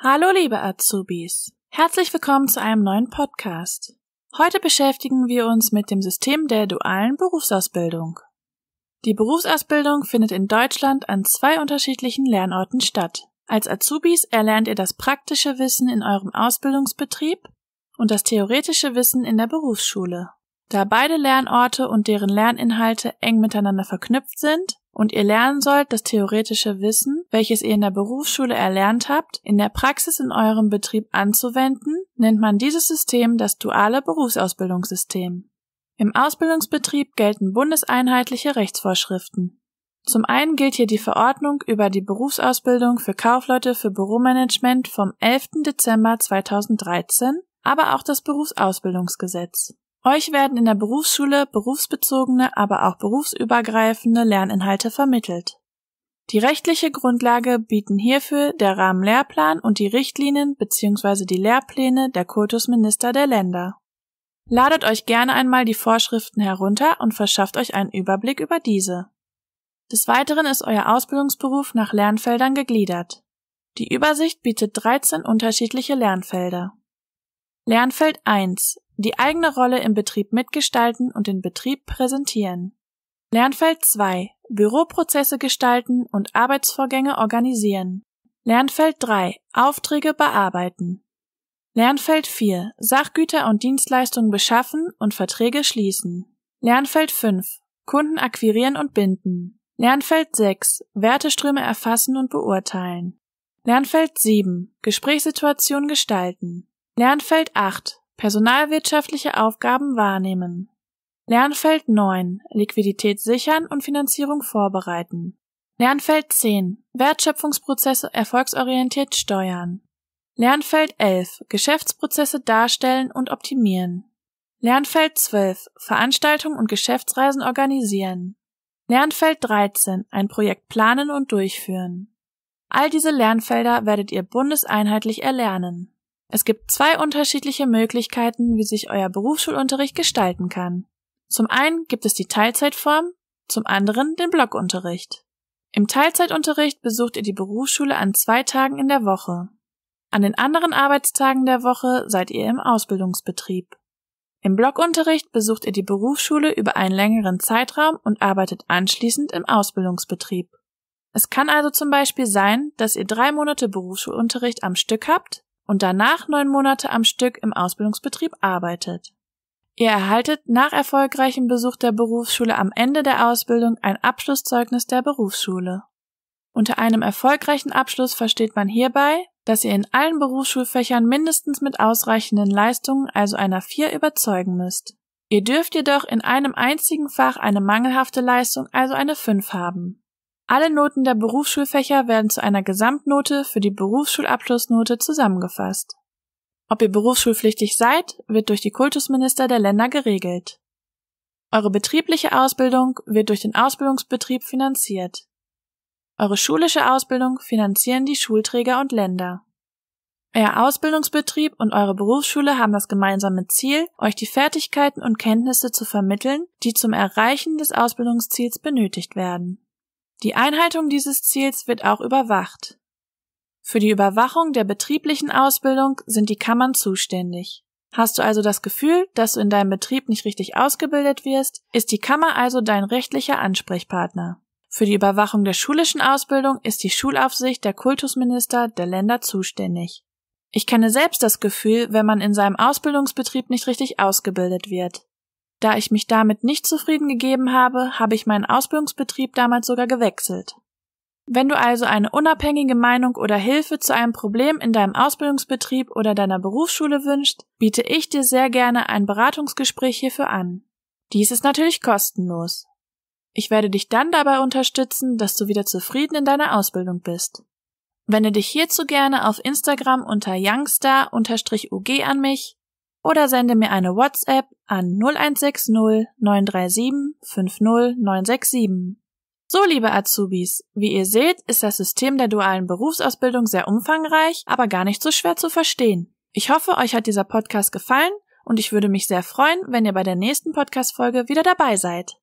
Hallo liebe Azubis, herzlich willkommen zu einem neuen Podcast. Heute beschäftigen wir uns mit dem System der dualen Berufsausbildung. Die Berufsausbildung findet in Deutschland an zwei unterschiedlichen Lernorten statt. Als Azubis erlernt ihr das praktische Wissen in eurem Ausbildungsbetrieb und das theoretische Wissen in der Berufsschule. Da beide Lernorte und deren Lerninhalte eng miteinander verknüpft sind und ihr lernen sollt, das theoretische Wissen welches ihr in der Berufsschule erlernt habt, in der Praxis in eurem Betrieb anzuwenden, nennt man dieses System das duale Berufsausbildungssystem. Im Ausbildungsbetrieb gelten bundeseinheitliche Rechtsvorschriften. Zum einen gilt hier die Verordnung über die Berufsausbildung für Kaufleute für Büromanagement vom 11. Dezember 2013, aber auch das Berufsausbildungsgesetz. Euch werden in der Berufsschule berufsbezogene, aber auch berufsübergreifende Lerninhalte vermittelt. Die rechtliche Grundlage bieten hierfür der Rahmenlehrplan und die Richtlinien bzw. die Lehrpläne der Kultusminister der Länder. Ladet euch gerne einmal die Vorschriften herunter und verschafft euch einen Überblick über diese. Des Weiteren ist euer Ausbildungsberuf nach Lernfeldern gegliedert. Die Übersicht bietet 13 unterschiedliche Lernfelder. Lernfeld 1. Die eigene Rolle im Betrieb mitgestalten und den Betrieb präsentieren. Lernfeld 2. Büroprozesse gestalten und Arbeitsvorgänge organisieren. Lernfeld 3 Aufträge bearbeiten. Lernfeld 4 Sachgüter und Dienstleistungen beschaffen und Verträge schließen. Lernfeld 5 Kunden akquirieren und binden. Lernfeld 6 Werteströme erfassen und beurteilen. Lernfeld 7 Gesprächssituation gestalten. Lernfeld 8 Personalwirtschaftliche Aufgaben wahrnehmen. Lernfeld 9 Liquidität sichern und Finanzierung vorbereiten. Lernfeld 10 Wertschöpfungsprozesse erfolgsorientiert steuern. Lernfeld 11 Geschäftsprozesse darstellen und optimieren. Lernfeld 12 Veranstaltungen und Geschäftsreisen organisieren. Lernfeld 13 Ein Projekt planen und durchführen. All diese Lernfelder werdet ihr bundeseinheitlich erlernen. Es gibt zwei unterschiedliche Möglichkeiten, wie sich euer Berufsschulunterricht gestalten kann. Zum einen gibt es die Teilzeitform, zum anderen den Blockunterricht. Im Teilzeitunterricht besucht ihr die Berufsschule an zwei Tagen in der Woche. An den anderen Arbeitstagen der Woche seid ihr im Ausbildungsbetrieb. Im Blockunterricht besucht ihr die Berufsschule über einen längeren Zeitraum und arbeitet anschließend im Ausbildungsbetrieb. Es kann also zum Beispiel sein, dass ihr drei Monate Berufsschulunterricht am Stück habt und danach neun Monate am Stück im Ausbildungsbetrieb arbeitet. Ihr erhaltet nach erfolgreichem Besuch der Berufsschule am Ende der Ausbildung ein Abschlusszeugnis der Berufsschule. Unter einem erfolgreichen Abschluss versteht man hierbei, dass ihr in allen Berufsschulfächern mindestens mit ausreichenden Leistungen, also einer 4, überzeugen müsst. Ihr dürft jedoch in einem einzigen Fach eine mangelhafte Leistung, also eine 5 haben. Alle Noten der Berufsschulfächer werden zu einer Gesamtnote für die Berufsschulabschlussnote zusammengefasst ob ihr berufsschulpflichtig seid, wird durch die Kultusminister der Länder geregelt. Eure betriebliche Ausbildung wird durch den Ausbildungsbetrieb finanziert. Eure schulische Ausbildung finanzieren die Schulträger und Länder. Euer Ausbildungsbetrieb und eure Berufsschule haben das gemeinsame Ziel, euch die Fertigkeiten und Kenntnisse zu vermitteln, die zum Erreichen des Ausbildungsziels benötigt werden. Die Einhaltung dieses Ziels wird auch überwacht. Für die Überwachung der betrieblichen Ausbildung sind die Kammern zuständig. Hast du also das Gefühl, dass du in deinem Betrieb nicht richtig ausgebildet wirst, ist die Kammer also dein rechtlicher Ansprechpartner. Für die Überwachung der schulischen Ausbildung ist die Schulaufsicht der Kultusminister der Länder zuständig. Ich kenne selbst das Gefühl, wenn man in seinem Ausbildungsbetrieb nicht richtig ausgebildet wird. Da ich mich damit nicht zufrieden gegeben habe, habe ich meinen Ausbildungsbetrieb damals sogar gewechselt. Wenn du also eine unabhängige Meinung oder Hilfe zu einem Problem in deinem Ausbildungsbetrieb oder deiner Berufsschule wünschst, biete ich dir sehr gerne ein Beratungsgespräch hierfür an. Dies ist natürlich kostenlos. Ich werde dich dann dabei unterstützen, dass du wieder zufrieden in deiner Ausbildung bist. Wende dich hierzu gerne auf Instagram unter youngstar-ug an mich oder sende mir eine WhatsApp an 0160 937 50 967. So, liebe Azubis, wie ihr seht, ist das System der dualen Berufsausbildung sehr umfangreich, aber gar nicht so schwer zu verstehen. Ich hoffe, euch hat dieser Podcast gefallen und ich würde mich sehr freuen, wenn ihr bei der nächsten Podcast-Folge wieder dabei seid.